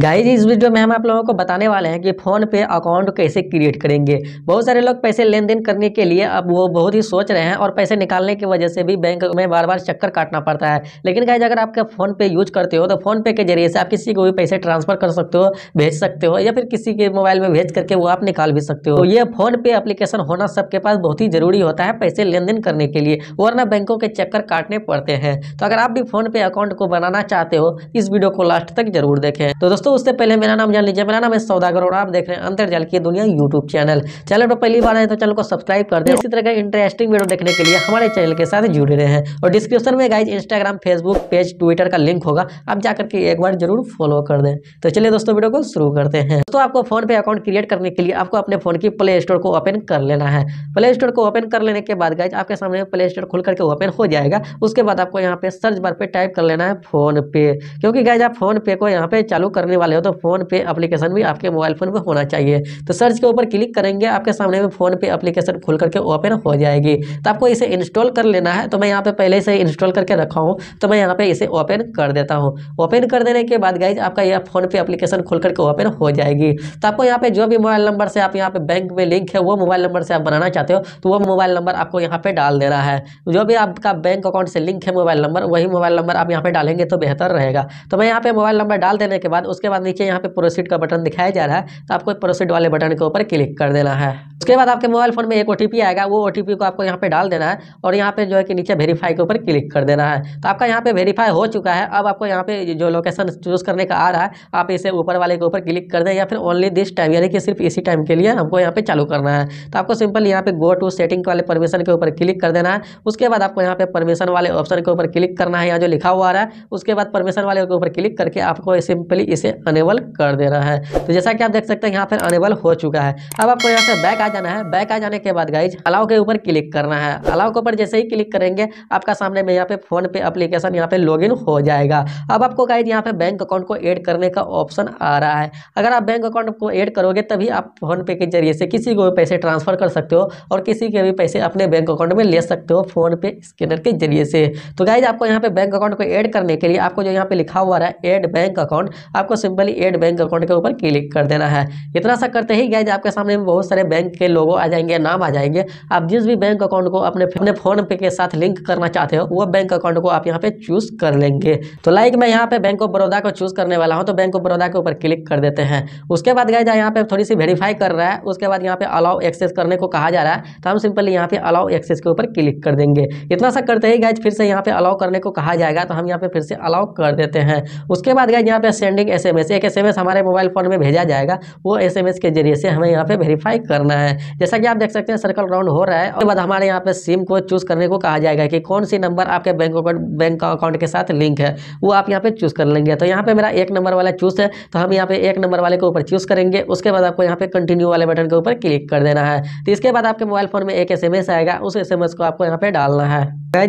guys इस video में हम आप लोगों को बताने वाले हैं कि फ़ोन पे अकाउंट कैसे क्रिएट करेंगे बहुत सारे लोग पैसे लेन देन करने के लिए अब वो बहुत ही सोच रहे हैं और पैसे निकालने की वजह से भी बैंक में बार बार चक्कर काटना पड़ता है लेकिन गाइज अगर आप फ़ोन पे यूज करते हो तो फ़ोन पे के जरिए से आप किसी को भी पैसे ट्रांसफ़र कर सकते हो भेज सकते हो या फिर किसी के मोबाइल में भेज करके वो आप निकाल भी सकते हो तो ये फ़ोन पे अप्लीकेशन होना सबके पास बहुत ही ज़रूरी होता है पैसे लेन देन करने के लिए वरना बैंकों के चक्कर काटने पड़ते हैं तो अगर आप भी फ़ोन पे अकाउंट को बनाना चाहते हो इस वीडियो को लास्ट तक जरूर देखें तो दोस्तों उससे पहले मेरा नाम जान लीजिए मेरा नाम है सौदागर और आप देख रहे हैं अंतर जल की दुनिया यूट्यूब चैनल चैनल पर पहली बार आए तो चैनल को सब्सक्राइब कर दें इसी तरह का इंटरेस्टिंग वीडियो देखने के लिए हमारे चैनल के साथ जुड़े रहे हैं और डिस्क्रिप्शन में guys Instagram Facebook page Twitter का लिंक होगा आप जाकर के एक बार जरूर फॉलो कर दें तो चलिए दोस्तों वीडियो को शुरू करते हैं दोस्तों आपको फोन पे अकाउंट क्रिएट करने के लिए आपको अपने फोन की प्ले स्टोर को ओपन कर लेना है प्ले स्टोर को ओपन कर लेने के बाद गाइज आपके सामने प्ले स्टोर खुल करके ओपन हो जाएगा उसके बाद आपको यहाँ पे सर्च बार पे टाइप कर लेना है फोन पे क्योंकि गाइज आप फोन पे को यहाँ पे चालू करने करने वाले हो तो फोन पे एप्लीकेशन भी आपके मोबाइल फ़ोन में होना चाहिए तो सर्च के ऊपर क्लिक करेंगे आपके सामने में फ़ोन पे एप्लीकेशन खोल करके ओपन हो जाएगी तो आपको इसे इंस्टॉल कर लेना है तो मैं यहाँ पे पहले से इंस्टॉल करके रखा हूँ तो मैं यहाँ पे इसे ओपन कर देता हूँ ओपन कर देने के बाद गाइज आपका यह फ़ोन पे अप्लीकेशन खोल करके ओपन हो जाएगी तो आपको यहाँ पे जो भी मोबाइल नंबर से आप यहाँ पे बैंक में लिंक है वो मोबाइल नंबर से आप बनाना चाहते हो तो वो मोबाइल नंबर आपको यहाँ पे डाल देना है जो भी आपका बैंक अकाउंट से लिंक है मोबाइल नंबर वही मोबाइल नंबर आप यहाँ पे डालेंगे तो बेहतर रहेगा तो मैं यहाँ पे मोबाइल नंबर डाल देने के बाद उसके उसके बाद देखिए यहाँ पे प्रोसीड का बटन दिखाया जा रहा है तो आपको प्रोसीड वाले बटन के ऊपर क्लिक कर देना है उसके बाद आपके मोबाइल फ़ोन में एक ओ आएगा वो ओ को आपको यहाँ पे डाल देना है और यहाँ पे जो है कि नीचे वेरीफाई के ऊपर क्लिक कर देना है तो आपका यहाँ पे वेरीफाई हो चुका है अब आपको यहाँ पे जो लोकेशन चूज़ करने का आ रहा है आप इसे ऊपर वाले के ऊपर क्लिक कर दें या फिर ओनली दिस टाइम यानी कि सिर्फ इसी टाइम के लिए हमको यहाँ पे चालू करना है तो आपको सिंपल यहाँ पे गो टू सेटिंग वाले परमिशन के ऊपर क्लिक कर देना है उसके बाद आपको यहाँ पे परमिशन वाले ऑप्शन के ऊपर क्लिक करना है यहाँ जो लिखा हुआ आ रहा है उसके बाद परमिशन वाले के ऊपर क्लिक करके आपको सिंपली इसे अनेबल कर देना है तो जैसा कि आप देख सकते हैं यहाँ पर अनेबल हो चुका है अब आपको यहाँ से बैक आ जाना है बैक आ जाने के बाद गाइज अलाव के ऊपर क्लिक करना है अलाव के ऊपर जैसे ही क्लिक करेंगे आपका सामने में यहाँ पे फोन पे अप्लीकेशन यहाँ पे लॉगिन हो जाएगा अब आपको गाइज यहाँ पे बैंक अकाउंट को ऐड करने का ऑप्शन आ रहा है अगर आप बैंक अकाउंट को ऐड करोगे तभी आप फोन पे के जरिए से किसी को भी पैसे ट्रांसफर कर सकते हो और किसी के भी पैसे अपने बैंक अकाउंट में ले सकते हो फोन पे स्कैनर के जरिए से तो गाइज आपको यहाँ पे बैंक अकाउंट को ऐड करने के लिए आपको जो यहाँ पे लिखा हुआ है एड बैंक अकाउंट आपको सिंपली एड बैंक अकाउंट के ऊपर क्लिक कर देना है इतना सा करते ही गाइज आपके सामने बहुत सारे बैंक के लोगो आ जाएंगे नाम आ जाएंगे आप जिस भी बैंक अकाउंट को अपने अपने फोन पे के साथ लिंक करना चाहते हो वो बैंक अकाउंट को आप यहाँ पे चूज कर लेंगे तो लाइक मैं यहाँ पे बैंक ऑफ बड़ौदा को चूज करने वाला हूँ तो बैंक ऑफ बड़ौदा के ऊपर क्लिक कर देते हैं उसके बाद जाए यहाँ पे थोड़ी सी वेरीफाई कर रहा है उसके बाद यहाँ पे अलाउ एक्सेस करने को कहा जा रहा है तो हम सिंपली यहाँ पे अलाउ एक्सेस के ऊपर क्लिक कर देंगे इतना सा करते ही गाइज फिर से यहाँ पे अलाउ करने को कहा जाएगा तो हम यहाँ पे फिर से अलाउ कर देते हैं उसके बाद गए यहाँ पे सेंडिंग एस एक एस हमारे मोबाइल फोन में भेजा जाएगा वो एस के जरिए से हमें यहाँ पे वेरीफाई करना है है जैसा कि आप देख सकते हैं सर्कल राउंड हो रहा है उसके बाद हमारे यहाँ पे सिम को चूज करने को कहा जाएगा कि कौन सी नंबर आपके बैंक बैंक अकाउंट के साथ लिंक है वो आप यहाँ पे चूज कर लेंगे तो यहाँ पे मेरा एक नंबर वाला चूज है तो हम यहाँ पे एक नंबर वाले के ऊपर चूज करेंगे उसके बाद आपको यहाँ पे कंटिन्यू वाले बटन के ऊपर क्लिक कर देना है तो इसके बाद आपके मोबाइल फोन में एक एस आएगा उस एस को आपको यहाँ पे डालना है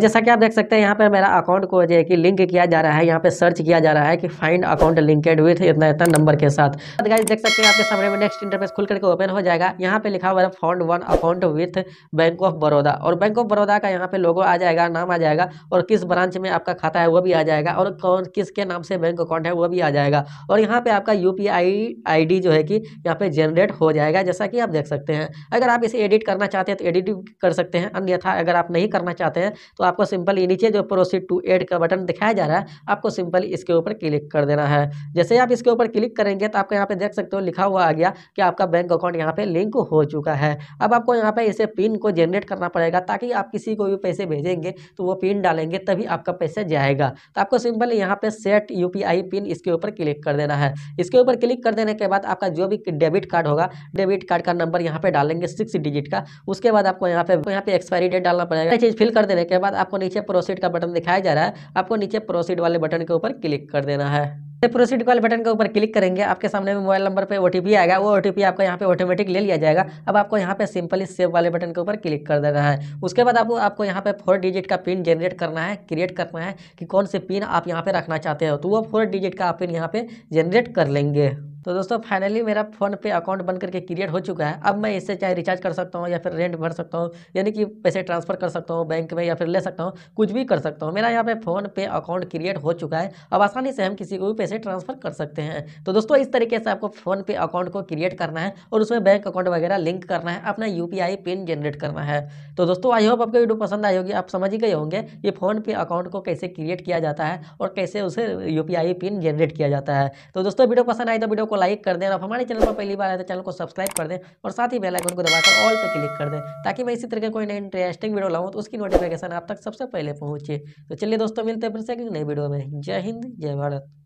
जैसा कि आप देख सकते हैं यहाँ पे मेरा अकाउंट को जो है कि लिंक किया जा रहा है यहाँ पे सर्च किया जा रहा है कि फाइंड अकाउंट लिंकेड विथ इतना इतना नंबर के साथ तो देख सकते हैं आपके सामने में नेक्स्ट इंटरफेस खुल करके ओपन हो जाएगा यहाँ पे लिखा लिखा हुआ है fund one account with bank of Baroda और बैंक ऑफ बड़ौदा का यहाँ पे लोगो आ जाएगा नाम आ जाएगा और किस ब्रांच में आपका खाता है वो भी आ जाएगा और कौन किसके नाम से बैंक अकाउंट है वो भी आ जाएगा और यहाँ पे आपका यू पी जो है कि यहाँ पे जनरेट हो जाएगा जैसा कि आप देख सकते हैं अगर आप इसे एडिट करना चाहते हैं तो एडिट कर सकते हैं अन्यथा अगर आप नहीं करना चाहते हैं तो आपको सिंपल नीचे जो प्रोसीड टू एड का बटन दिखाया जा रहा है आपको सिंपल इसके ऊपर क्लिक कर देना है जैसे आप इसके ऊपर क्लिक करेंगे तो आपको यहाँ पे देख सकते हो लिखा हुआ आ गया कि आपका बैंक अकाउंट यहाँ पे लिंक हो चुका चुका है अब आपको यहाँ पे ऐसे पिन को जनरेट करना पड़ेगा ताकि आप किसी को भी पैसे भेजेंगे तो वो पिन डालेंगे तभी आपका पैसे जाएगा तो आपको सिंपल यहाँ पे सेट यू पिन इसके ऊपर क्लिक कर देना है इसके ऊपर क्लिक कर देने के बाद आपका जो भी डेबिट कार्ड होगा डेबिट कार्ड का नंबर यहाँ पे डालेंगे सिक्स डिजिट का उसके बाद आपको यहाँ पे यहाँ पे एक्सपायरी डेट डालना पड़ेगा चीज़ फिल कर देने के बाद आपको नीचे प्रोसीड का बटन दिखाया जा रहा है आपको नीचे प्रोसीड वाले बटन के ऊपर क्लिक कर देना है प्रोसीड कॉल बटन के ऊपर क्लिक करेंगे आपके सामने मोबाइल नंबर पर ओ आएगा वो ओ आपका यहाँ पे ऑटोमेटिक ले लिया जाएगा अब आपको यहाँ पे सिंपली सेव वाले बटन के ऊपर क्लिक कर देना है उसके बाद आपको आपको यहाँ पे फोर डिजिट का पिन जनरेट करना है क्रिएट करना है कि कौन से पिन आप यहाँ पे रखना चाहते हो तो वो फोर डिजिट का पिन यहाँ पे जनरेट कर लेंगे तो दोस्तों फाइनली मेरा फ़ोन पे अकाउंट बन करके क्रिएट हो चुका है अब मैं इससे चाहे रिचार्ज कर सकता हूँ या फिर रेंट भर सकता हूँ यानी कि पैसे ट्रांसफ़र कर सकता हूँ बैंक में या फिर ले सकता हूँ कुछ भी कर सकता हूँ मेरा यहाँ पे फ़ोन पे अकाउंट क्रिएट हो चुका है अब आसानी से हम किसी को भी पैसे ट्रांसफ़र कर सकते हैं तो दोस्तों इस तरीके से आपको फ़ोन पे अकाउंट को क्रिएट करना है और उसमें बैंक अकाउंट वगैरह लिंक करना है अपना यू पिन जनरेट करना है तो दोस्तों आई होप आपको वीडियो पसंद आई होगी आप समझ ही गए होंगे ये फ़ोन पे अकाउंट को कैसे क्रिएट किया जाता है और कैसे उसे यू पिन जनरेट किया जाता है तो दोस्तों वीडियो पसंद आई तो वीडियो को लाइक कर दें और हमारे चैनल पर पहली बार आए तो चैनल को सब्सक्राइब कर दें और साथ ही बेल आइकन को दबाकर ऑल पर क्लिक कर दें ताकि मैं इसी तरह का कोई नई इंटरेस्टिंग वीडियो लाऊँ तो उसकी नोटिफिकेशन आप तक सबसे पहले पहुँचे तो चलिए दोस्तों मिलते हैं फिर से एक नई वीडियो में जय हिंद जय भारत